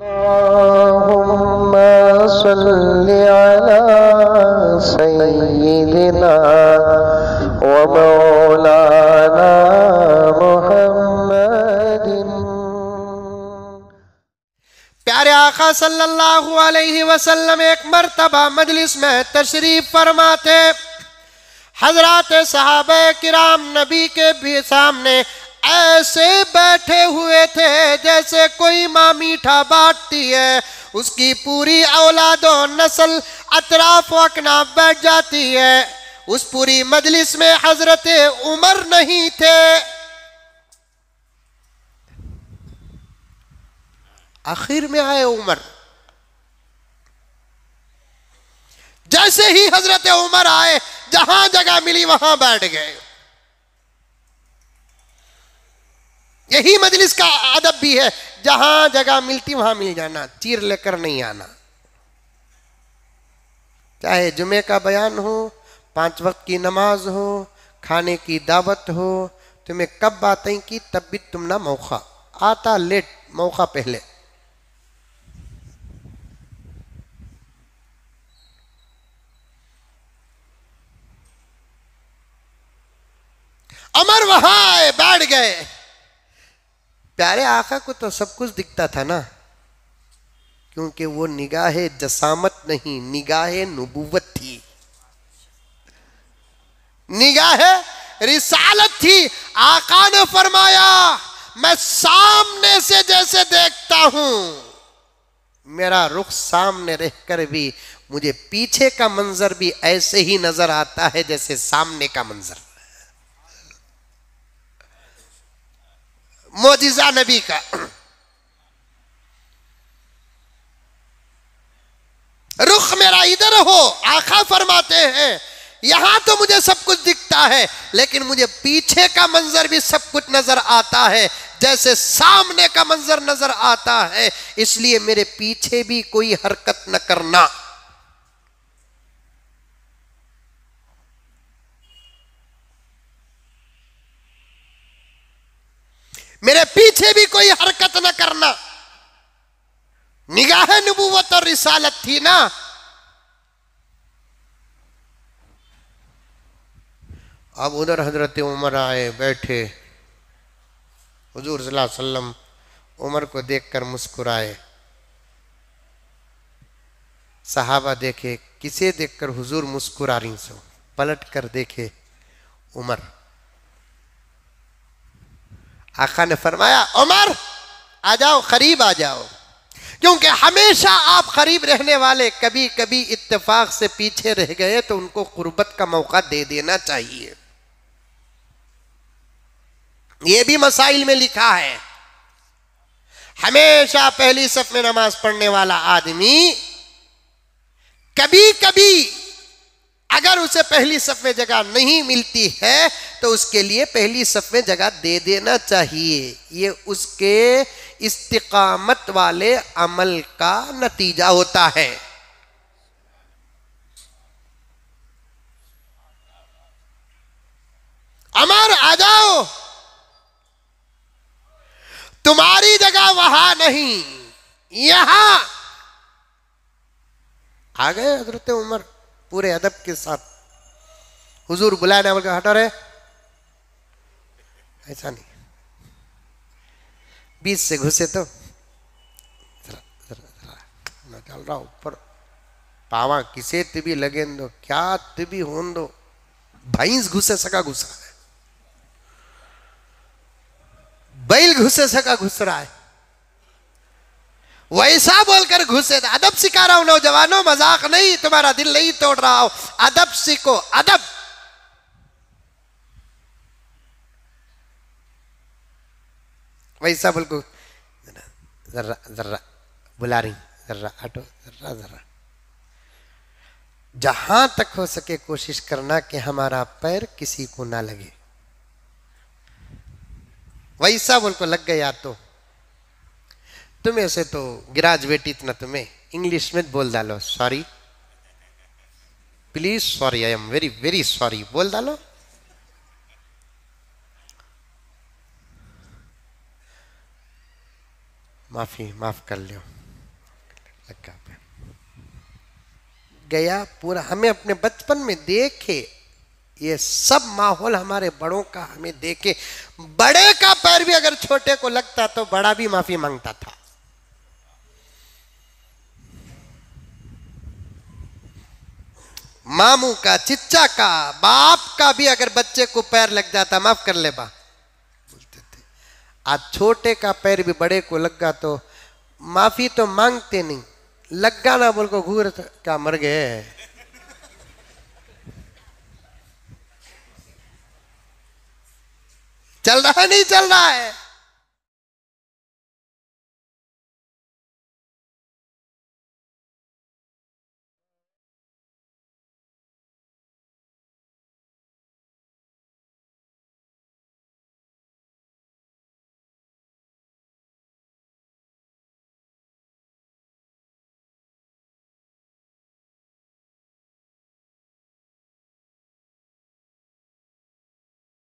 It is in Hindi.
اللهم صل على سيدنا ومولانا محمد प्यारे आका सल्लल्लाहु एक मरतबा मजलिस में तशरीफ फरमाते हजरात साहब किराम नबी के भी सामने ऐसे बैठे हुए थे जैसे कोई माँ मीठा बांटती है उसकी पूरी औलादो नस्ल अतराफ वकना बैठ जाती है उस पूरी मजलिस में हजरत उमर नहीं थे आखिर में आए उमर जैसे ही हजरत उमर आए जहां जगह मिली वहां बैठ गए यही मजलिस का अदब भी है जहां जगह मिलती वहां मिल जाना चीर लेकर नहीं आना चाहे जुमे का बयान हो पांच वक्त की नमाज हो खाने की दावत हो तुम्हें कब बातें की तब भी तुम ना मौका आता लेट मौका पहले अमर वहां आए बैठ गए प्यारे आका को तो सब कुछ दिखता था ना क्योंकि वो निगाह जसामत नहीं निगाह नबूवत थी निगाह रिसालत थी आका ने फरमाया मैं सामने से जैसे देखता हूं मेरा रुख सामने रहकर भी मुझे पीछे का मंजर भी ऐसे ही नजर आता है जैसे सामने का मंजर मोजिजा नबी का रुख मेरा इधर हो आखा फरमाते हैं यहां तो मुझे सब कुछ दिखता है लेकिन मुझे पीछे का मंजर भी सब कुछ नजर आता है जैसे सामने का मंजर नजर आता है इसलिए मेरे पीछे भी कोई हरकत न करना करना निगाह नबूवत और रिसालत थी ना अब उधर हजरत उमर आए बैठे हजूर सल्लम उमर को देखकर मुस्कुराए साहबा देखे किसे देखकर हुजूर मुस्कुरा रही सो पलट कर देखे उमर आखा ने फरमाया उमर आ जाओ करीब आ जाओ क्योंकि हमेशा आप करीब रहने वाले कभी कभी इत्तेफाक से पीछे रह गए तो उनको गुर्बत का मौका दे देना चाहिए यह भी मसाइल में लिखा है हमेशा पहली सफ में नमाज पढ़ने वाला आदमी कभी कभी अगर उसे पहली सफ में जगह नहीं मिलती है तो उसके लिए पहली सफ में जगह दे देना चाहिए ये उसके इस्तकामत वाले अमल का नतीजा होता है अमर आ जाओ तुम्हारी जगह वहां नहीं यहां आ गए हजरत उमर पूरे अदब के साथ हुजूर बुलाया ना के हटो रहे ऐसा नहीं बीच से घुसे तो चल रहा ऊपर पावा किसे तिबी लगे दो क्या तिबी हो दो भैंस घुसे सका घुसा है बैल घुसे सका घुस रहा है वैसा बोलकर घुसे अदब सिखा रहा हूं नौजवानों मजाक नहीं तुम्हारा दिल नहीं तोड़ रहा हो अदब सीखो अदब वैसा बोलकर जर्रा जर्रा बुला रही जर्रा हटो जर्रा जर्रा जहां तक हो सके कोशिश करना कि हमारा पैर किसी को ना लगे वैसा बोल को लग गया तो तुम्हें से तो गिराज बेटी इतना तुम्हें इंग्लिश में बोल डालो sorry please sorry I am very very sorry बोल डालो माफी माफ कर लियो गया पूरा हमें अपने बचपन में देखे ये सब माहौल हमारे बड़ों का हमें देखे बड़े का पैर भी अगर छोटे को लगता तो बड़ा भी माफी मांगता था मामू का चिच्चा का बाप का भी अगर बच्चे को पैर लग जाता माफ कर ले बा बोलते थे आज छोटे का पैर भी बड़े को गया तो माफी तो मांगते नहीं गया ना बोल को घूर तो क्या मर गए चल रहा है नहीं चल रहा है